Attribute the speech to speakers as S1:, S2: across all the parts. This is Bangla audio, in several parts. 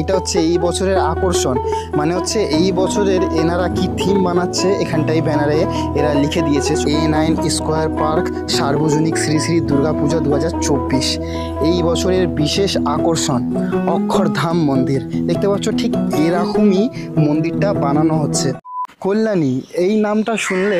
S1: এটা হচ্ছে এই বছরের আকর্ষণ মানে হচ্ছে এই বছরের এনারা কি থিম বানাচ্ছে এখানটাই ব্যানারে এরা লিখে দিয়েছে এ নাইন স্কোয়ার পার্ক সার্বজনিক শ্রী শ্রী দুর্গাপূজা দু হাজার চব্বিশ এই বছরের বিশেষ আকর্ষণ অক্ষরধাম মন্দির দেখতে পাচ্ছ ঠিক এরকমই মন্দিরটা বানানো হচ্ছে কল্যাণী এই নামটা শুনলে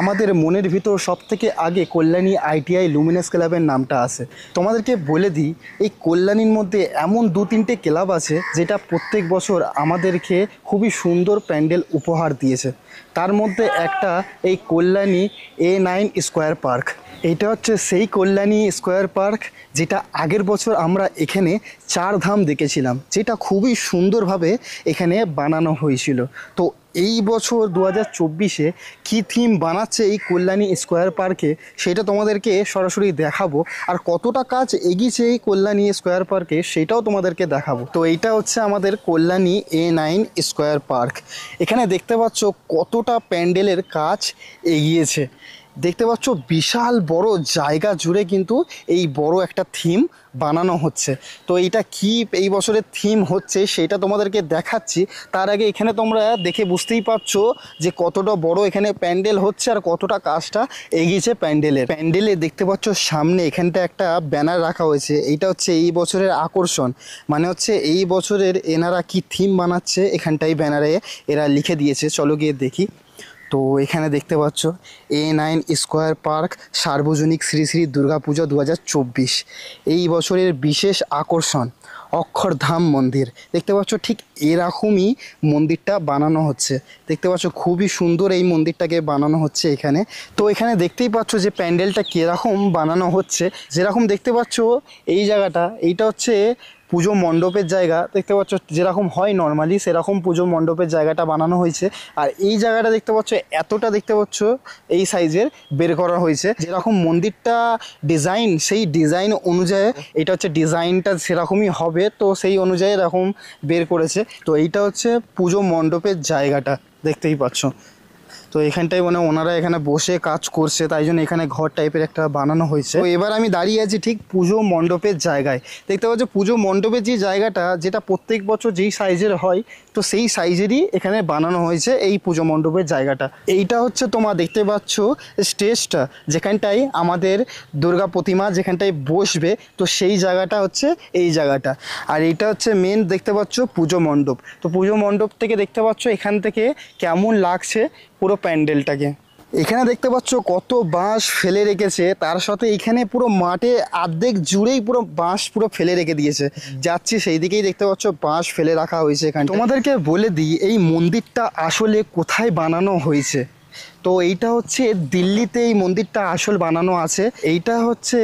S1: আমাদের মনের ভিতর সব থেকে আগে কল্যাণী আইটিআই লুমিনাস ক্লাবের নামটা আছে তোমাদেরকে বলে দিই এই কল্যাণীর মধ্যে এমন দু তিনটে ক্লাব আছে যেটা প্রত্যেক বছর আমাদেরকে খুবই সুন্দর প্যান্ডেল উপহার দিয়েছে তার মধ্যে একটা এই Kalyani A nine square park এটা হচ্ছে সেই কল্যাণী স্কোয়ার পার্ক যেটা আগের বছর আমরা এখানে চার ধাম দেখেছিলাম যেটা খুবই সুন্দরভাবে এখানে বানানো হয়েছিল তো এই বছর দু হাজার চব্বিশে কী থিম বানাচ্ছে এই কল্যাণী স্কোয়ার পার্কে সেটা তোমাদেরকে সরাসরি দেখাবো আর কতটা কাজ এগিয়েছে এই কল্যাণী স্কোয়ার পার্কে সেটাও তোমাদেরকে দেখাবো তো এইটা হচ্ছে আমাদের Kalyani A nine square park এখানে দেখতে পাচ্ছ কতটা প্যান্ডেলের কাজ এগিয়েছে দেখতে পাচ্ছ বিশাল বড় জায়গা জুড়ে কিন্তু এই বড় একটা থিম বানানো হচ্ছে তো এটা কি এই বছরের থিম হচ্ছে সেটা তোমাদেরকে দেখাচ্ছি তার আগে এখানে তোমরা দেখে বুঝতেই পারছো যে কতটা বড় এখানে প্যান্ডেল হচ্ছে আর কতটা কাজটা এগিয়েছে প্যান্ডেলের প্যান্ডেলে দেখতে পাচ্ছ সামনে এখানটা একটা ব্যানার রাখা হয়েছে এটা হচ্ছে এই বছরের আকর্ষণ মানে হচ্ছে এই বছরের এনারা কি থিম বানাচ্ছে এখানটাই ব্যানারে এরা লিখে দিয়েছে চলো গিয়ে দেখি তো এখানে দেখতে পাচ্ছ এ নাইন স্কোয়ার পার্ক সার্বজনিক শ্রী শ্রী দুর্গাপূজা দু এই বছরের বিশেষ আকর্ষণ অক্ষরধাম মন্দির দেখতে পাচ্ছ ঠিক এরকমই মন্দিরটা বানানো হচ্ছে দেখতে পাচ্ছ খুবই সুন্দর এই মন্দিরটাকে বানানো হচ্ছে এখানে তো এখানে দেখতেই পাচ্ছ যে প্যান্ডেলটা কীরকম বানানো হচ্ছে যেরকম দেখতে পাচ্ছ এই জায়গাটা এইটা হচ্ছে পুজো মণ্ডপের জায়গা দেখতে পাচ্ছ যেরকম হয় নর্মালি সেরকম পুজো মণ্ডপের জায়গাটা বানানো হয়েছে আর এই জায়গাটা দেখতে পাচ্ছ এতটা দেখতে পাচ্ছ এই সাইজের বের করা হয়েছে যেরকম মন্দিরটা ডিজাইন সেই ডিজাইন অনুযায়ী এটা হচ্ছে ডিজাইনটা সেরকমই হবে তো সেই অনুযায়ী এরকম বের করেছে তো এইটা হচ্ছে পুজো মণ্ডপের জায়গাটা দেখতেই পাচ্ছ তো এখানটায় মানে ওনারা এখানে বসে কাজ করছে তাই জন্য এখানে ঘর টাইপের একটা বানানো হয়েছে তো এবার আমি দাঁড়িয়ে আছি ঠিক পুজো মণ্ডপের জায়গায় দেখতে পাচ্ছি পুজো মণ্ডপের যে জায়গাটা যেটা প্রত্যেক বছর যেই সাইজের হয় তো সেই সাইজেরই এখানে বানানো হয়েছে এই পুজো মণ্ডপের জায়গাটা এইটা হচ্ছে তোমার দেখতে পাচ্ছ স্টেজটা যেখানটায় আমাদের দুর্গা প্রতিমা যেখানটায় বসবে তো সেই জায়গাটা হচ্ছে এই জায়গাটা আর এইটা হচ্ছে মেন দেখতে পাচ্ছ পুজো মণ্ডপ তো পুজো মণ্ডপ থেকে দেখতে পাচ্ছ এখান থেকে কেমন লাগছে পুরো প্যান্ডেলটাকে এখানে দেখতে পাচ্ছ কত বাঁশ ফেলে রেখেছে তার সাথে এখানে পুরো মাঠে আর্ধেক জুড়েই পুরো বাঁশ পুরো ফেলে রেখে দিয়েছে যাচ্ছি সেই দিকেই দেখতে পাচ্ছ বাঁশ ফেলে রাখা হয়েছে এখানে তোমাদেরকে বলে দিই এই মন্দিরটা আসলে কোথায় বানানো হয়েছে তো এইটা হচ্ছে দিল্লিতে এই মন্দিরটা আসল বানানো আছে এইটা হচ্ছে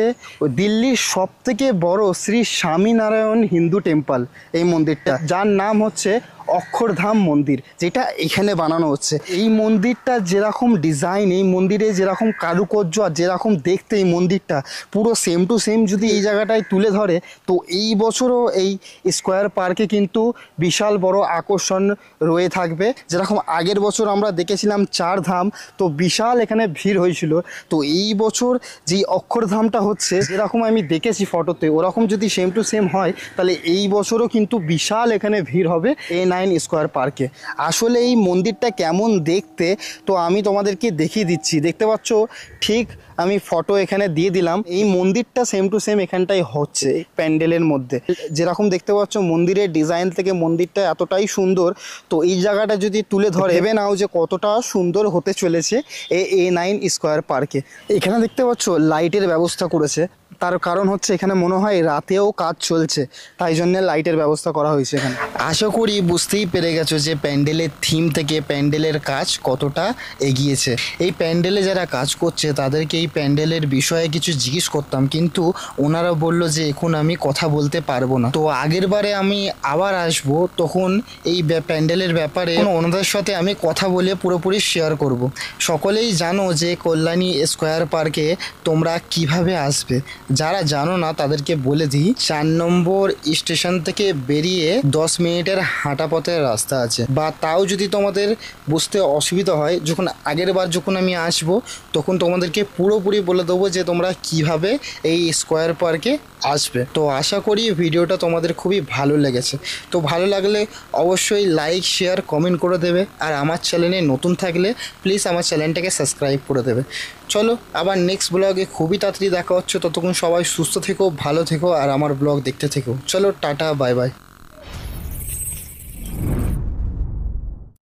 S1: দিল্লির সব থেকে বড় শ্রী স্বামীনারায়ণ হিন্দু টেম্পল এই মন্দিরটা যার নাম হচ্ছে অক্ষরধাম মন্দির যেটা এখানে বানানো হচ্ছে এই মন্দিরটা যেরকম ডিজাইন এই মন্দিরে যেরকম কারুকর্য আর যেরকম দেখতে এই মন্দিরটা পুরো সেম টু সেম যদি এই জায়গাটায় তুলে ধরে তো এই বছরও এই স্কোয়ার পার্কে কিন্তু বিশাল বড় আকর্ষণ রয়ে থাকবে যেরকম আগের বছর আমরা দেখেছিলাম চার ধাম তো বিশাল এখানে ভিড় হয়েছিল তো এই বছর যেই অক্ষরধামটা হচ্ছে যেরকম আমি দেখেছি ফটোতে ওরকম যদি সেম টু সেম হয় তাহলে এই বছরও কিন্তু বিশাল এখানে ভিড় হবে এ নাইন স্কোয়ার পার্কে আসলে এই মন্দিরটা কেমন দেখতে তো আমি তোমাদেরকে দেখিয়ে দিচ্ছি দেখতে পাচ্ছ ঠিক আমি ফটো এখানে দিয়ে দিলাম এই মন্দিরটা সেম টু সেম এখানটাই হচ্ছে প্যান্ডেলের মধ্যে যেরকম দেখতে পাচ্ছ মন্দিরের ডিজাইন থেকে মন্দিরটা এতটাই সুন্দর তো এই জায়গাটা যদি তুলে ধরে ভেবে নাও যে কতটা সুন্দর হতে চলেছে এ এ নাইন স্কোয়ার পার্কে এখানে দেখতে পাচ্ছ লাইটের ব্যবস্থা করেছে তার কারণ হচ্ছে এখানে মনে হয় রাতেও কাজ চলছে তাই জন্য লাইটের ব্যবস্থা করা হয়েছে এখানে আশা করি বুঝতেই পেরে গেছো যে প্যান্ডেলের থিম থেকে প্যান্ডেলের কাজ কতটা এগিয়েছে এই প্যান্ডেলে যারা কাজ করছে তাদেরকে এই প্যান্ডেলের বিষয়ে কিছু জিজ্ঞেস করতাম কিন্তু ওনারা বলল যে এখন আমি কথা বলতে পারবো না তো আগের বারে আমি আবার আসব তখন এই প্যান্ডেলের ব্যাপারে ওনাদের সাথে আমি কথা বলে পুরোপুরি শেয়ার করব। সকলেই জানো যে কল্যাণী স্কোয়ার পার্কে তোমরা কিভাবে আসবে যারা জানো না তাদেরকে বলে দিই চার নম্বর স্টেশন থেকে বেরিয়ে দশ মিনিটের হাঁটা পথের রাস্তা আছে বা তাও যদি তোমাদের বুঝতে অসুবিধা হয় যখন আগের বার যখন আমি আসব তখন তোমাদেরকে পুরোপুরি বলে দেবো যে তোমরা কিভাবে এই স্কোয়ার পার্কে আসবে তো আশা করি ভিডিওটা তোমাদের খুবই ভালো লেগেছে তো ভালো লাগলে অবশ্যই লাইক শেয়ার কমেন্ট করে দেবে আর আমার চ্যানেলে নতুন থাকলে প্লিজ আমার চ্যানেলটাকে সাবস্ক্রাইব করে দেবে চলো আবার নেক্সট ব্লগে খুবই তাড়াতাড়ি দেখা হচ্ছে ততক্ষণ সবাই সুস্থ থেকো ভালো থেকো আর আমার ব্লগ দেখতে থেকো চলো টাটা বাই বাই